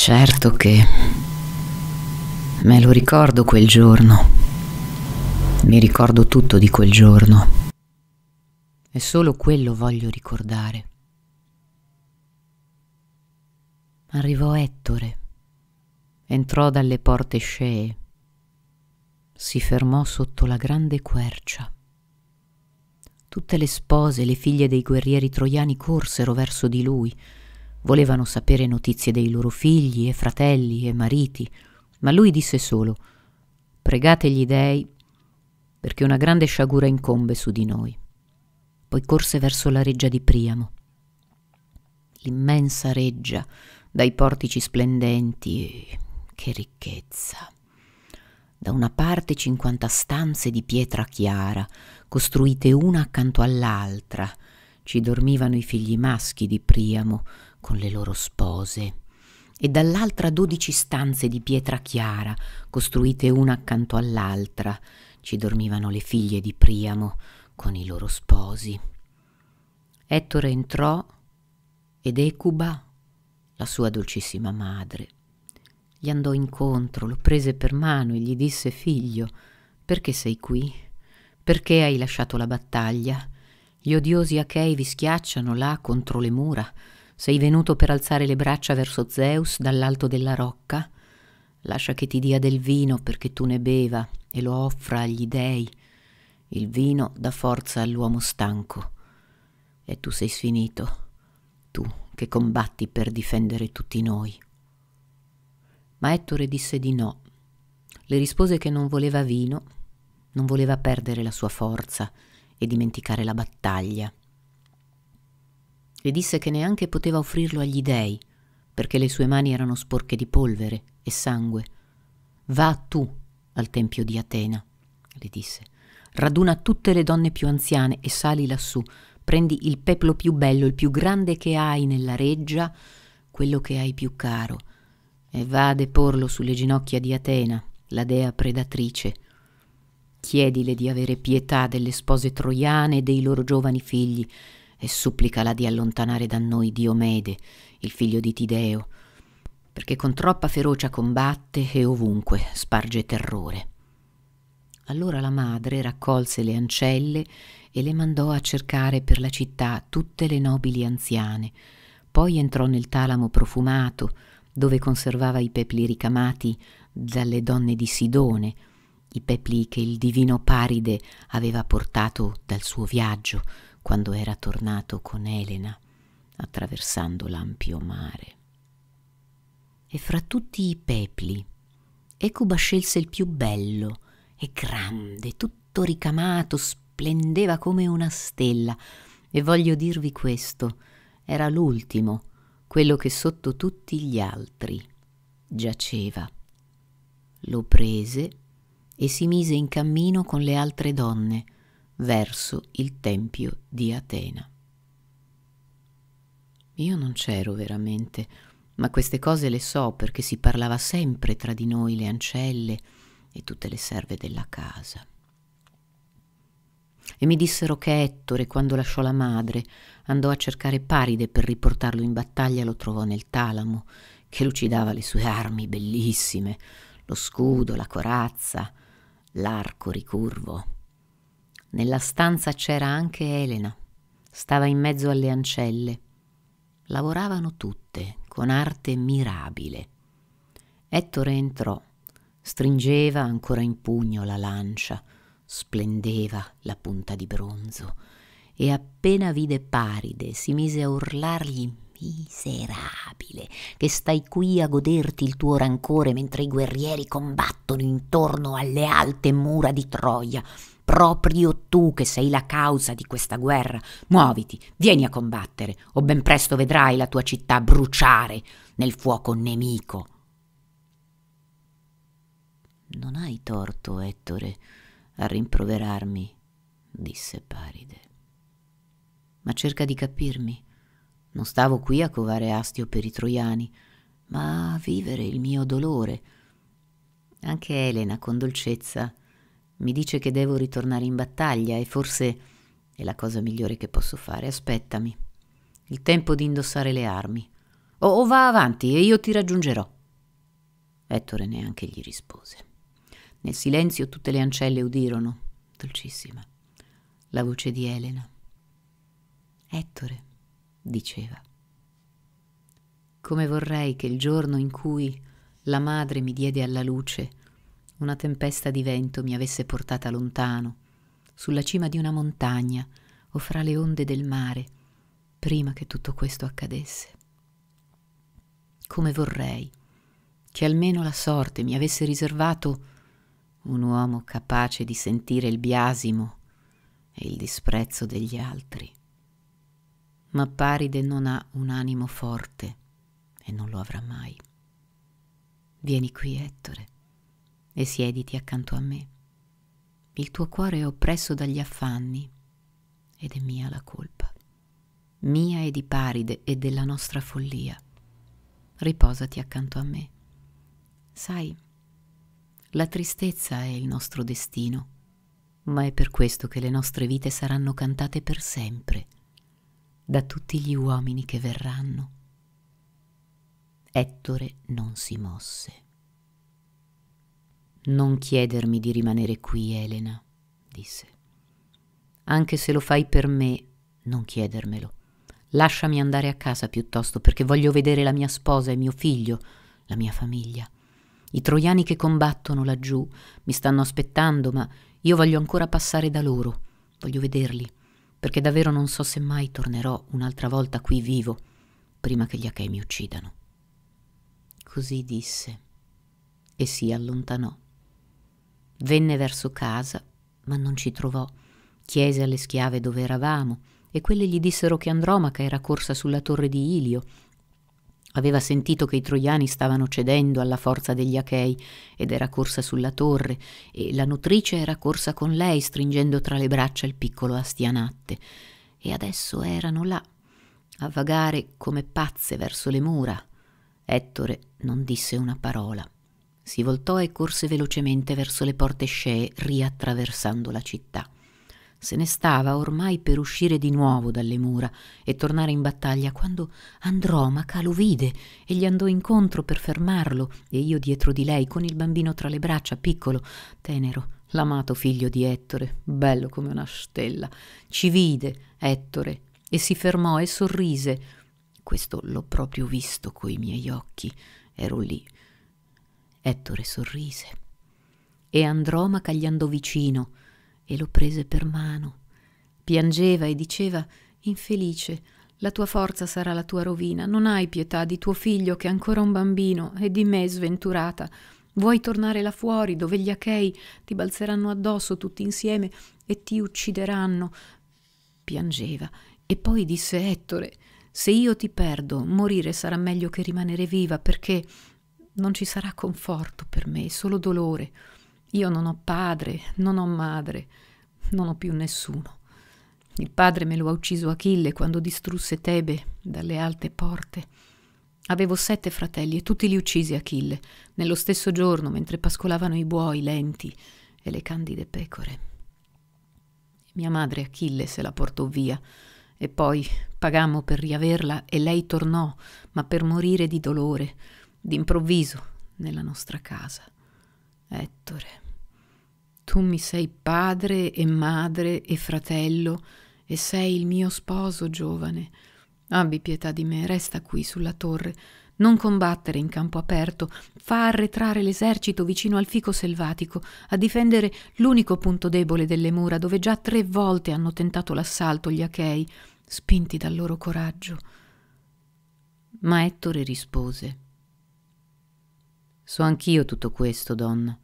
certo che me lo ricordo quel giorno. Mi ricordo tutto di quel giorno. E solo quello voglio ricordare. Arrivò Ettore. Entrò dalle porte scee. Si fermò sotto la grande quercia. Tutte le spose, le figlie dei guerrieri troiani corsero verso di lui, Volevano sapere notizie dei loro figli e fratelli e mariti, ma lui disse solo Pregate gli dei perché una grande sciagura incombe su di noi. Poi corse verso la reggia di Priamo. L'immensa reggia, dai portici splendenti, che ricchezza! Da una parte 50 stanze di pietra chiara, costruite una accanto all'altra. Ci dormivano i figli maschi di Priamo, con le loro spose, e dall'altra dodici stanze di pietra chiara, costruite una accanto all'altra. Ci dormivano le figlie di Priamo con i loro sposi. Ettore entrò ed Ecuba, la sua dolcissima madre, gli andò incontro, lo prese per mano e gli disse figlio, perché sei qui? Perché hai lasciato la battaglia? Gli odiosi Achei vi schiacciano là contro le mura sei venuto per alzare le braccia verso Zeus dall'alto della rocca? Lascia che ti dia del vino perché tu ne beva e lo offra agli dèi. Il vino dà forza all'uomo stanco. E tu sei sfinito, tu che combatti per difendere tutti noi. Ma Ettore disse di no. Le rispose che non voleva vino, non voleva perdere la sua forza e dimenticare la battaglia e disse che neanche poteva offrirlo agli dèi, perché le sue mani erano sporche di polvere e sangue. Va tu al tempio di Atena, le disse. Raduna tutte le donne più anziane e sali lassù. Prendi il peplo più bello, il più grande che hai nella reggia, quello che hai più caro, e va a deporlo sulle ginocchia di Atena, la dea predatrice. Chiedile di avere pietà delle spose troiane e dei loro giovani figli, e supplicala di allontanare da noi Diomede, il figlio di Tideo, perché con troppa ferocia combatte e ovunque sparge terrore. Allora la madre raccolse le ancelle e le mandò a cercare per la città tutte le nobili anziane, poi entrò nel talamo profumato, dove conservava i pepli ricamati dalle donne di Sidone, i pepli che il divino Paride aveva portato dal suo viaggio, quando era tornato con Elena attraversando l'ampio mare. E fra tutti i pepli, Ecuba scelse il più bello e grande, tutto ricamato, splendeva come una stella. E voglio dirvi questo, era l'ultimo, quello che sotto tutti gli altri giaceva. Lo prese e si mise in cammino con le altre donne, verso il Tempio di Atena. Io non c'ero veramente, ma queste cose le so perché si parlava sempre tra di noi le ancelle e tutte le serve della casa. E mi dissero che Ettore, quando lasciò la madre, andò a cercare Paride per riportarlo in battaglia, lo trovò nel Talamo, che lucidava le sue armi bellissime, lo scudo, la corazza, l'arco ricurvo. Nella stanza c'era anche Elena. Stava in mezzo alle ancelle. Lavoravano tutte con arte mirabile. Ettore entrò. Stringeva ancora in pugno la lancia. Splendeva la punta di bronzo. E appena vide Paride si mise a urlargli Miserabile, che stai qui a goderti il tuo rancore mentre i guerrieri combattono intorno alle alte mura di Troia. Proprio tu che sei la causa di questa guerra. Muoviti, vieni a combattere, o ben presto vedrai la tua città bruciare nel fuoco nemico. Non hai torto, Ettore, a rimproverarmi, disse Paride. Ma cerca di capirmi non stavo qui a covare astio per i troiani, ma a vivere il mio dolore. Anche Elena, con dolcezza, mi dice che devo ritornare in battaglia e forse è la cosa migliore che posso fare. Aspettami. Il tempo di indossare le armi. O, o va avanti e io ti raggiungerò. Ettore neanche gli rispose. Nel silenzio tutte le ancelle udirono, dolcissima, la voce di Elena. Ettore diceva. Come vorrei che il giorno in cui la madre mi diede alla luce, una tempesta di vento mi avesse portata lontano, sulla cima di una montagna o fra le onde del mare, prima che tutto questo accadesse. Come vorrei che almeno la sorte mi avesse riservato un uomo capace di sentire il biasimo e il disprezzo degli altri ma Paride non ha un animo forte e non lo avrà mai. Vieni qui, Ettore, e siediti accanto a me. Il tuo cuore è oppresso dagli affanni ed è mia la colpa, mia e di Paride e della nostra follia. Riposati accanto a me. Sai, la tristezza è il nostro destino, ma è per questo che le nostre vite saranno cantate per sempre da tutti gli uomini che verranno. Ettore non si mosse. Non chiedermi di rimanere qui, Elena, disse. Anche se lo fai per me, non chiedermelo. Lasciami andare a casa piuttosto, perché voglio vedere la mia sposa e mio figlio, la mia famiglia. I troiani che combattono laggiù mi stanno aspettando, ma io voglio ancora passare da loro. Voglio vederli, perché davvero non so se mai tornerò un'altra volta qui vivo, prima che gli Achei mi uccidano. Così disse e si allontanò. Venne verso casa, ma non ci trovò. Chiese alle schiave dove eravamo e quelle gli dissero che Andromaca era corsa sulla torre di Ilio Aveva sentito che i troiani stavano cedendo alla forza degli Achei ed era corsa sulla torre e la nutrice era corsa con lei stringendo tra le braccia il piccolo Astianatte. E adesso erano là, a vagare come pazze verso le mura. Ettore non disse una parola. Si voltò e corse velocemente verso le porte scee, riattraversando la città se ne stava ormai per uscire di nuovo dalle mura e tornare in battaglia quando Andromaca lo vide e gli andò incontro per fermarlo e io dietro di lei con il bambino tra le braccia, piccolo, tenero, l'amato figlio di Ettore, bello come una stella. Ci vide Ettore e si fermò e sorrise. Questo l'ho proprio visto coi miei occhi. Ero lì. Ettore sorrise. E Andromaca gli andò vicino e lo prese per mano. Piangeva e diceva Infelice, la tua forza sarà la tua rovina, non hai pietà di tuo figlio che è ancora un bambino e di me sventurata. Vuoi tornare là fuori dove gli achei ti balzeranno addosso tutti insieme e ti uccideranno. Piangeva e poi disse Ettore se io ti perdo, morire sarà meglio che rimanere viva perché non ci sarà conforto per me, solo dolore. Io non ho padre, non ho madre, non ho più nessuno. Il padre me lo ha ucciso Achille quando distrusse Tebe dalle alte porte. Avevo sette fratelli e tutti li uccisi Achille, nello stesso giorno mentre pascolavano i buoi lenti e le candide pecore. Mia madre Achille se la portò via e poi pagammo per riaverla e lei tornò, ma per morire di dolore, d'improvviso, nella nostra casa. Ettore, tu mi sei padre e madre e fratello e sei il mio sposo giovane. Abbi pietà di me, resta qui sulla torre, non combattere in campo aperto, fa arretrare l'esercito vicino al fico selvatico, a difendere l'unico punto debole delle mura, dove già tre volte hanno tentato l'assalto gli Achei, spinti dal loro coraggio. Ma Ettore rispose So anch'io tutto questo, donna,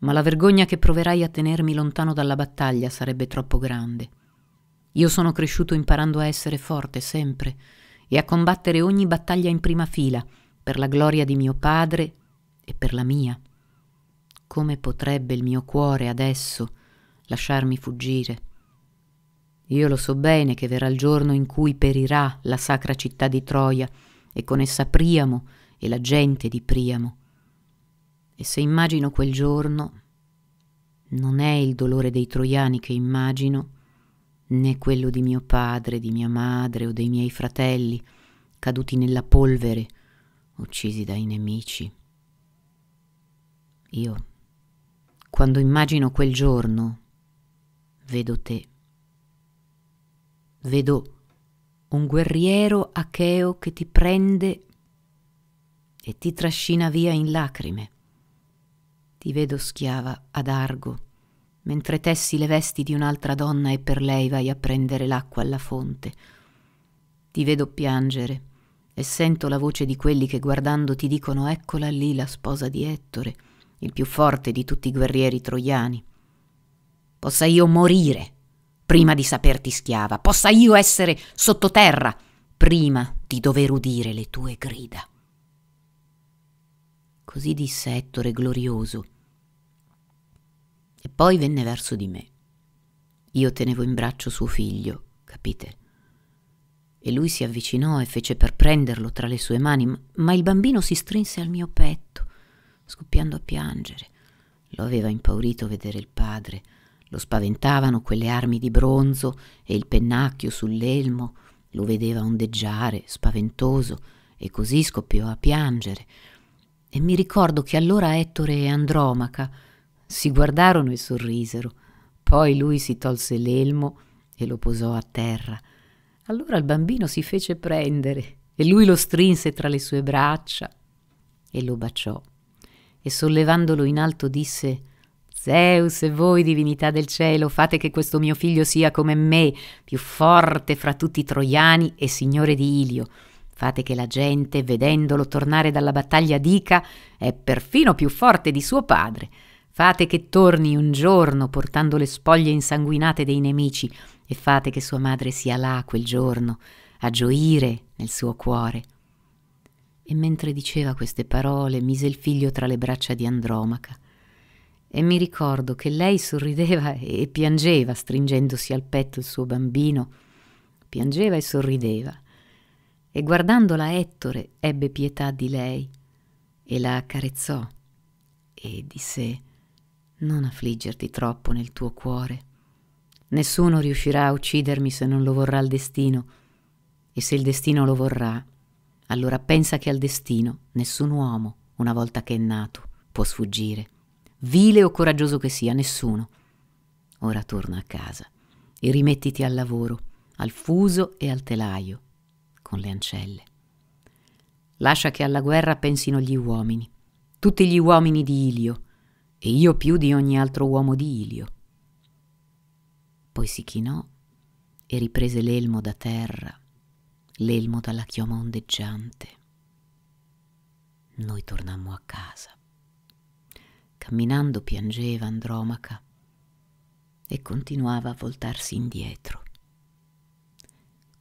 ma la vergogna che proverai a tenermi lontano dalla battaglia sarebbe troppo grande. Io sono cresciuto imparando a essere forte sempre e a combattere ogni battaglia in prima fila per la gloria di mio padre e per la mia. Come potrebbe il mio cuore adesso lasciarmi fuggire? Io lo so bene che verrà il giorno in cui perirà la sacra città di Troia e con essa Priamo e la gente di Priamo. E se immagino quel giorno, non è il dolore dei troiani che immagino, né quello di mio padre, di mia madre o dei miei fratelli, caduti nella polvere, uccisi dai nemici. Io, quando immagino quel giorno, vedo te. Vedo un guerriero acheo che ti prende e ti trascina via in lacrime ti vedo schiava ad Argo, mentre tessi le vesti di un'altra donna e per lei vai a prendere l'acqua alla fonte. Ti vedo piangere e sento la voce di quelli che guardando ti dicono eccola lì la sposa di Ettore, il più forte di tutti i guerrieri troiani. Possa io morire prima di saperti schiava, possa io essere sottoterra prima di dover udire le tue grida. Così disse Ettore glorioso, e poi venne verso di me. Io tenevo in braccio suo figlio, capite? E lui si avvicinò e fece per prenderlo tra le sue mani, ma il bambino si strinse al mio petto, scoppiando a piangere. Lo aveva impaurito vedere il padre. Lo spaventavano quelle armi di bronzo e il pennacchio sull'elmo. Lo vedeva ondeggiare, spaventoso, e così scoppiò a piangere. E mi ricordo che allora Ettore e Andromaca si guardarono e sorrisero. Poi lui si tolse l'elmo e lo posò a terra. Allora il bambino si fece prendere e lui lo strinse tra le sue braccia e lo baciò. E sollevandolo in alto disse Zeus e voi divinità del cielo fate che questo mio figlio sia come me, più forte fra tutti i troiani e signore di Ilio. Fate che la gente, vedendolo tornare dalla battaglia, dica è perfino più forte di suo padre. Fate che torni un giorno portando le spoglie insanguinate dei nemici e fate che sua madre sia là quel giorno a gioire nel suo cuore. E mentre diceva queste parole mise il figlio tra le braccia di Andromaca. E mi ricordo che lei sorrideva e piangeva, stringendosi al petto il suo bambino. Piangeva e sorrideva. E guardandola Ettore ebbe pietà di lei e la accarezzò e disse non affliggerti troppo nel tuo cuore. Nessuno riuscirà a uccidermi se non lo vorrà il destino, e se il destino lo vorrà, allora pensa che al destino nessun uomo, una volta che è nato, può sfuggire. Vile o coraggioso che sia, nessuno. Ora torna a casa e rimettiti al lavoro, al fuso e al telaio, con le ancelle. Lascia che alla guerra pensino gli uomini, tutti gli uomini di Ilio, e io più di ogni altro uomo di Ilio. Poi si chinò e riprese l'elmo da terra, l'elmo dalla chioma ondeggiante. Noi tornammo a casa. Camminando piangeva Andromaca e continuava a voltarsi indietro.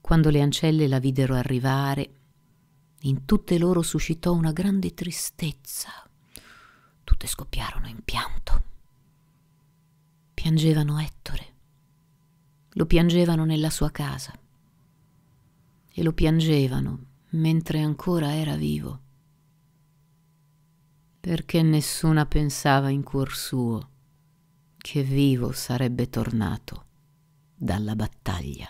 Quando le ancelle la videro arrivare, in tutte loro suscitò una grande tristezza tutte scoppiarono in pianto. Piangevano Ettore, lo piangevano nella sua casa e lo piangevano mentre ancora era vivo, perché nessuna pensava in cuor suo che vivo sarebbe tornato dalla battaglia.